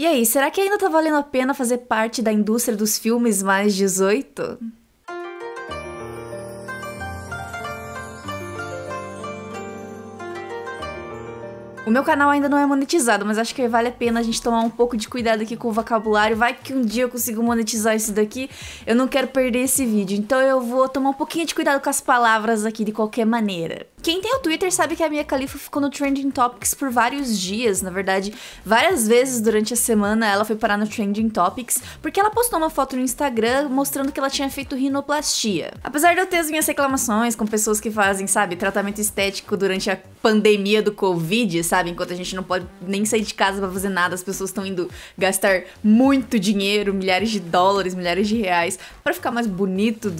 E aí, será que ainda tá valendo a pena fazer parte da indústria dos filmes mais 18? O meu canal ainda não é monetizado, mas acho que vale a pena a gente tomar um pouco de cuidado aqui com o vocabulário. Vai que um dia eu consigo monetizar isso daqui, eu não quero perder esse vídeo. Então eu vou tomar um pouquinho de cuidado com as palavras aqui de qualquer maneira. Quem tem o Twitter sabe que a Mia Khalifa ficou no Trending Topics por vários dias, na verdade, várias vezes durante a semana ela foi parar no Trending Topics, porque ela postou uma foto no Instagram mostrando que ela tinha feito rinoplastia. Apesar de eu ter as minhas reclamações com pessoas que fazem, sabe, tratamento estético durante a pandemia do Covid, sabe, enquanto a gente não pode nem sair de casa para fazer nada, as pessoas estão indo gastar muito dinheiro, milhares de dólares, milhares de reais, para ficar mais bonito,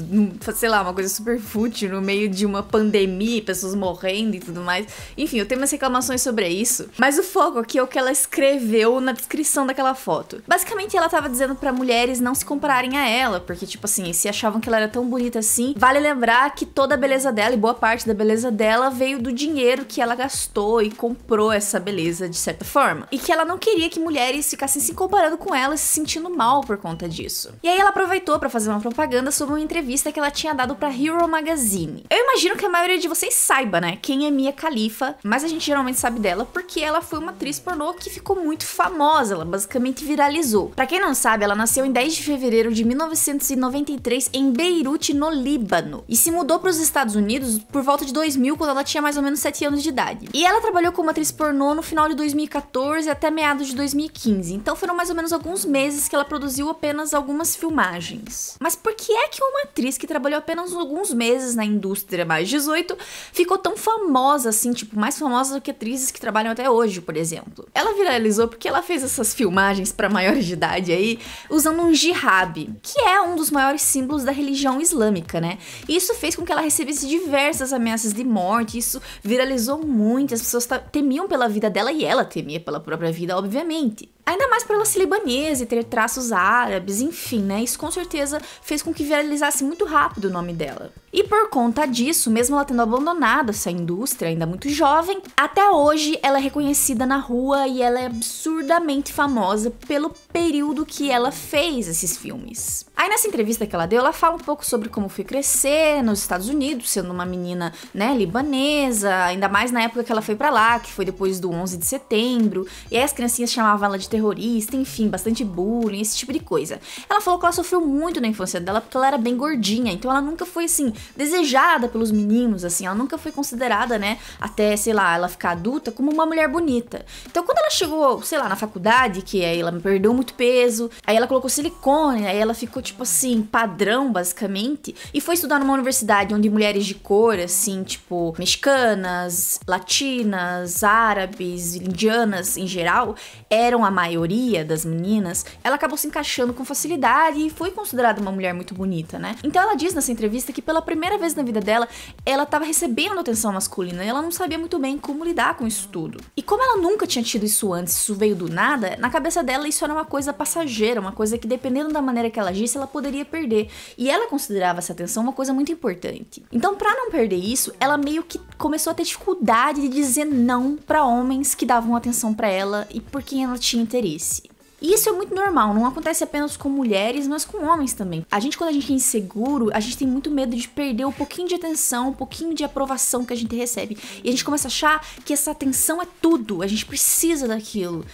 sei lá, uma coisa super fútil no meio de uma pandemia, pessoas pessoas morrendo e tudo mais. Enfim, eu tenho umas reclamações sobre isso. Mas o foco aqui é o que ela escreveu na descrição daquela foto. Basicamente, ela tava dizendo para mulheres não se compararem a ela, porque, tipo assim, se achavam que ela era tão bonita assim, vale lembrar que toda a beleza dela e boa parte da beleza dela veio do dinheiro que ela gastou e comprou essa beleza de certa forma. E que ela não queria que mulheres ficassem se comparando com ela e se sentindo mal por conta disso. E aí ela aproveitou para fazer uma propaganda sobre uma entrevista que ela tinha dado para Hero Magazine. Eu imagino que a maioria de vocês sabe saiba, né, quem é Mia Khalifa, mas a gente geralmente sabe dela porque ela foi uma atriz pornô que ficou muito famosa, ela basicamente viralizou. Para quem não sabe, ela nasceu em 10 de fevereiro de 1993 em Beirute, no Líbano, e se mudou para os Estados Unidos por volta de 2000, quando ela tinha mais ou menos 7 anos de idade. E ela trabalhou como atriz pornô no final de 2014 até meados de 2015, então foram mais ou menos alguns meses que ela produziu apenas algumas filmagens. Mas por que é que uma atriz que trabalhou apenas alguns meses na indústria mais 18 ficou ficou tão famosa assim, tipo, mais famosa do que atrizes que trabalham até hoje, por exemplo. Ela viralizou porque ela fez essas filmagens para maiores de idade aí, usando um jihad, que é um dos maiores símbolos da religião islâmica, né? E isso fez com que ela recebesse diversas ameaças de morte, isso viralizou muito, as pessoas temiam pela vida dela e ela temia pela própria vida, obviamente. Ainda mais por ela ser libanesa e ter traços árabes, enfim, né? Isso com certeza fez com que viralizasse muito rápido o nome dela. E por conta disso, mesmo ela tendo abandonado essa indústria ainda muito jovem, até hoje ela é reconhecida na rua e ela é absurdamente famosa pelo período que ela fez esses filmes. Aí nessa entrevista que ela deu, ela fala um pouco sobre como foi crescer nos Estados Unidos, sendo uma menina, né, libanesa, ainda mais na época que ela foi para lá, que foi depois do 11 de setembro, e aí as criancinhas chamavam ela de terrorista, enfim, bastante bullying, esse tipo de coisa. Ela falou que ela sofreu muito na infância dela porque ela era bem gordinha, então ela nunca foi assim desejada pelos meninos, assim, ela nunca foi considerada, né, até, sei lá, ela ficar adulta como uma mulher bonita. Então quando ela chegou, sei lá, na faculdade, que aí ela perdeu muito peso, aí ela colocou silicone, aí ela ficou tipo assim, padrão basicamente, e foi estudar numa universidade onde mulheres de cor, assim, tipo, mexicanas, latinas, árabes, indianas em geral, eram a mais maioria das meninas, ela acabou se encaixando com facilidade e foi considerada uma mulher muito bonita, né? Então ela diz nessa entrevista que pela primeira vez na vida dela, ela estava recebendo atenção masculina e ela não sabia muito bem como lidar com isso tudo. E como ela nunca tinha tido isso antes, isso veio do nada, na cabeça dela isso era uma coisa passageira, uma coisa que dependendo da maneira que ela agisse, ela poderia perder. E ela considerava essa atenção uma coisa muito importante. Então, para não perder isso, ela meio que começou a ter dificuldade de dizer não para homens que davam atenção para ela e por quem ela tinha interesse. E isso é muito normal, não acontece apenas com mulheres, mas com homens também. A gente, quando a gente é inseguro, a gente tem muito medo de perder um pouquinho de atenção, um pouquinho de aprovação que a gente recebe. E a gente começa a achar que essa atenção é tudo, a gente precisa daquilo.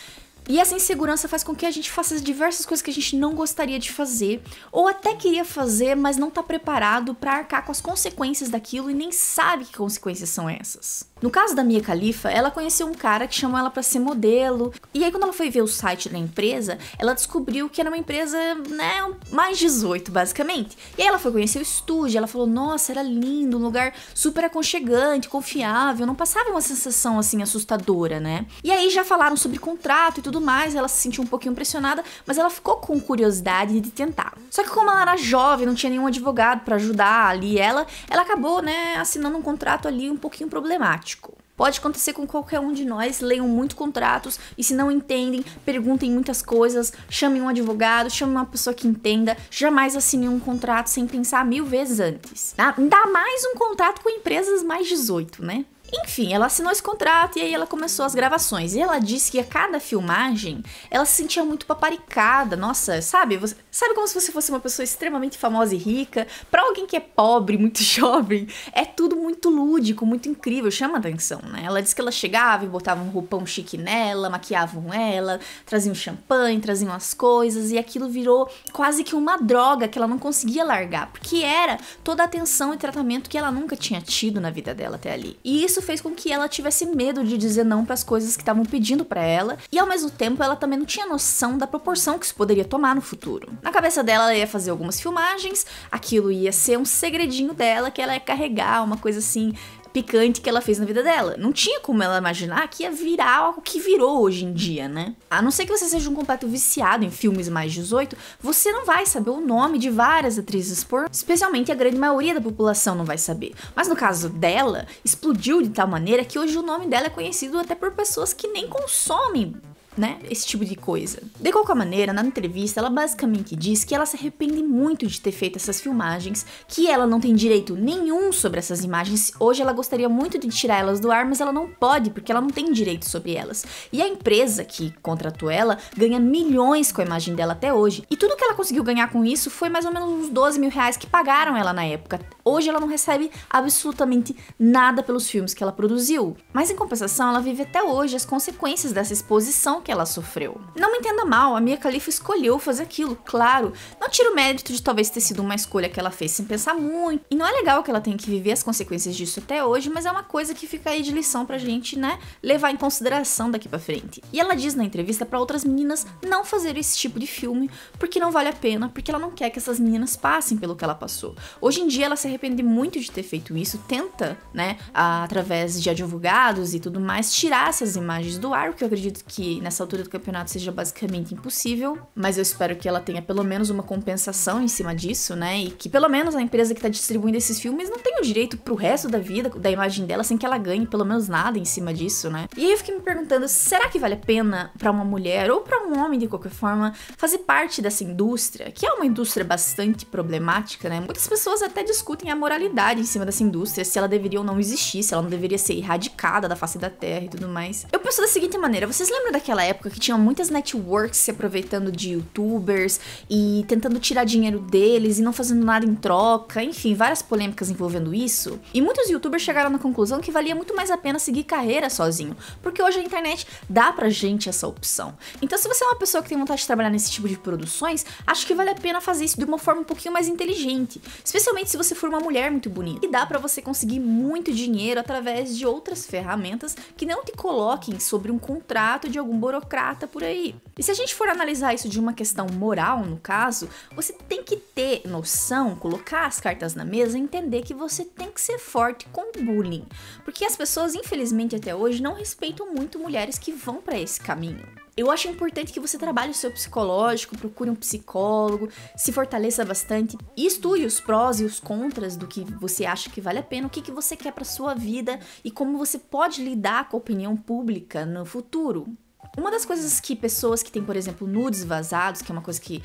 E essa insegurança faz com que a gente faça diversas coisas que a gente não gostaria de fazer, ou até queria fazer, mas não está preparado para arcar com as consequências daquilo e nem sabe que consequências são essas. No caso da Mia Khalifa, ela conheceu um cara que chamou ela para ser modelo. E aí quando ela foi ver o site da empresa, ela descobriu que era uma empresa, né, mais 18, basicamente. E aí ela foi conhecer o estúdio, ela falou: "Nossa, era lindo, um lugar super aconchegante, confiável, não passava uma sensação assim assustadora, né?". E aí já falaram sobre contrato e tudo mais, ela se sentiu um pouquinho impressionada, mas ela ficou com curiosidade de tentar. Só que como ela era jovem, não tinha nenhum advogado para ajudar ali ela, ela acabou, né, assinando um contrato ali um pouquinho problemático. Pode acontecer com qualquer um de nós, leiam muito contratos e se não entendem, perguntem muitas coisas, chamem um advogado, chamem uma pessoa que entenda, jamais assinem um contrato sem pensar mil vezes antes. Dá Ainda mais um contrato com empresas mais 18, né? Enfim, ela assinou esse contrato e aí ela começou as gravações. E ela disse que a cada filmagem ela se sentia muito paparicada. Nossa, sabe? Você, sabe como se você fosse uma pessoa extremamente famosa e rica? Para alguém que é pobre, muito jovem, é tudo muito lúdico, muito incrível, chama atenção, né? Ela disse que ela chegava e botava um roupão chique nela, maquiavam ela, traziam champanhe, traziam as coisas e aquilo virou quase que uma droga que ela não conseguia largar, porque era toda a atenção e tratamento que ela nunca tinha tido na vida dela até ali. E isso fez com que ela tivesse medo de dizer não para as coisas que estavam pedindo para ela, e ao mesmo tempo ela também não tinha noção da proporção que isso poderia tomar no futuro. Na cabeça dela, ela ia fazer algumas filmagens, aquilo ia ser um segredinho dela que ela ia carregar, uma coisa assim picante que ela fez na vida dela. Não tinha como ela imaginar que ia virar o que virou hoje em dia, né? A não ser que você seja um completo viciado em filmes mais 18, você não vai saber o nome de várias atrizes por, especialmente a grande maioria da população não vai saber. Mas no caso dela, explodiu de tal maneira que hoje o nome dela é conhecido até por pessoas que nem consomem né? Esse tipo de coisa. De qualquer maneira, na entrevista, ela basicamente diz que ela se arrepende muito de ter feito essas filmagens, que ela não tem direito nenhum sobre essas imagens. Hoje ela gostaria muito de tirar elas do ar, mas ela não pode, porque ela não tem direito sobre elas. E a empresa que contratou ela ganha milhões com a imagem dela até hoje. E tudo que ela conseguiu ganhar com isso foi mais ou menos uns 12 mil reais que pagaram ela na época. Hoje ela não recebe absolutamente nada pelos filmes que ela produziu. Mas em compensação, ela vive até hoje as consequências dessa exposição que ela sofreu. Não me entenda mal, a Mia Khalifa escolheu fazer aquilo, claro. Não tira o mérito de talvez ter sido uma escolha que ela fez sem pensar muito. E não é legal que ela tenha que viver as consequências disso até hoje, mas é uma coisa que fica aí de lição pra gente, né, levar em consideração daqui pra frente. E ela diz na entrevista para outras meninas não fazer esse tipo de filme porque não vale a pena, porque ela não quer que essas meninas passem pelo que ela passou. Hoje em dia ela se arrepende muito de ter feito isso, tenta, né, através de advogados e tudo mais, tirar essas imagens do ar, porque eu acredito que nessa nessa altura do campeonato seja basicamente impossível, mas eu espero que ela tenha pelo menos uma compensação em cima disso, né? E que pelo menos a empresa que está distribuindo esses filmes não tenha o direito pro resto da vida, da imagem dela, sem que ela ganhe pelo menos nada em cima disso, né? E aí eu fiquei me perguntando, será que vale a pena para uma mulher ou para um homem de qualquer forma fazer parte dessa indústria, que é uma indústria bastante problemática, né? Muitas pessoas até discutem a moralidade em cima dessa indústria, se ela deveria ou não existir, se ela não deveria ser erradicada da face da terra e tudo mais. Eu penso da seguinte maneira, vocês lembram daquela época que tinham muitas networks se aproveitando de youtubers e tentando tirar dinheiro deles e não fazendo nada em troca, enfim, várias polêmicas envolvendo isso. E muitos youtubers chegaram na conclusão que valia muito mais a pena seguir carreira sozinho, porque hoje a internet dá pra gente essa opção. Então, se você é uma pessoa que tem vontade de trabalhar nesse tipo de produções, acho que vale a pena fazer isso de uma forma um pouquinho mais inteligente, especialmente se você for uma mulher muito bonita. E dá para você conseguir muito dinheiro através de outras ferramentas que não te coloquem sobre um contrato de algum burocrata por aí. E se a gente for analisar isso de uma questão moral, no caso, você tem que ter noção, colocar as cartas na mesa e entender que você tem que ser forte com o bullying. Porque as pessoas, infelizmente até hoje, não respeitam muito mulheres que vão para esse caminho. Eu acho importante que você trabalhe o seu psicológico, procure um psicólogo, se fortaleça bastante e estude os prós e os contras do que você acha que vale a pena, o que, que você quer para sua vida e como você pode lidar com a opinião pública no futuro. Uma das coisas que pessoas que têm, por exemplo, nudes vazados, que é uma coisa que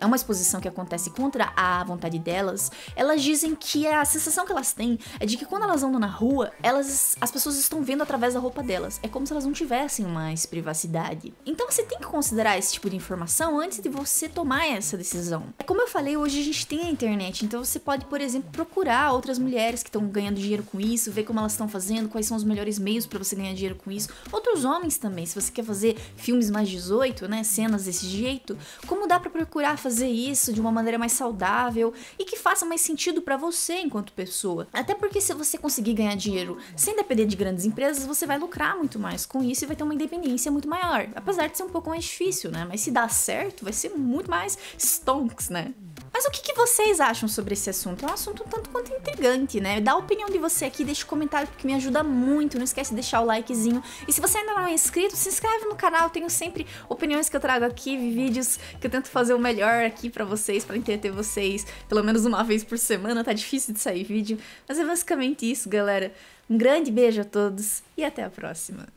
é uma exposição que acontece contra a vontade delas, elas dizem que a sensação que elas têm é de que quando elas andam na rua, elas as pessoas estão vendo através da roupa delas. É como se elas não tivessem mais privacidade. Então você tem que considerar esse tipo de informação antes de você tomar essa decisão. É como eu falei, hoje a gente tem a internet, então você pode, por exemplo, procurar outras mulheres que estão ganhando dinheiro com isso, ver como elas estão fazendo, quais são os melhores meios para você ganhar dinheiro com isso. Outros homens também, se você quer fazer fazer filmes mais 18, né, cenas desse jeito, como dá para procurar fazer isso de uma maneira mais saudável e que faça mais sentido para você enquanto pessoa. Até porque se você conseguir ganhar dinheiro sem depender de grandes empresas, você vai lucrar muito mais com isso e vai ter uma independência muito maior. Apesar de ser um pouco mais difícil, né? Mas se dá certo, vai ser muito mais stonks, né? Mas o que, que, vocês acham sobre esse assunto? É um assunto um tanto quanto intrigante, né? Dá a opinião de você aqui, deixa o um comentário porque me ajuda muito. Não esquece de deixar o likezinho. E se você ainda não é inscrito, se inscreve no canal. Eu tenho sempre opiniões que eu trago aqui, vídeos que eu tento fazer o melhor aqui para vocês, para entreter vocês, pelo menos uma vez por semana. Tá difícil de sair vídeo, mas é basicamente isso, galera. Um grande beijo a todos e até a próxima.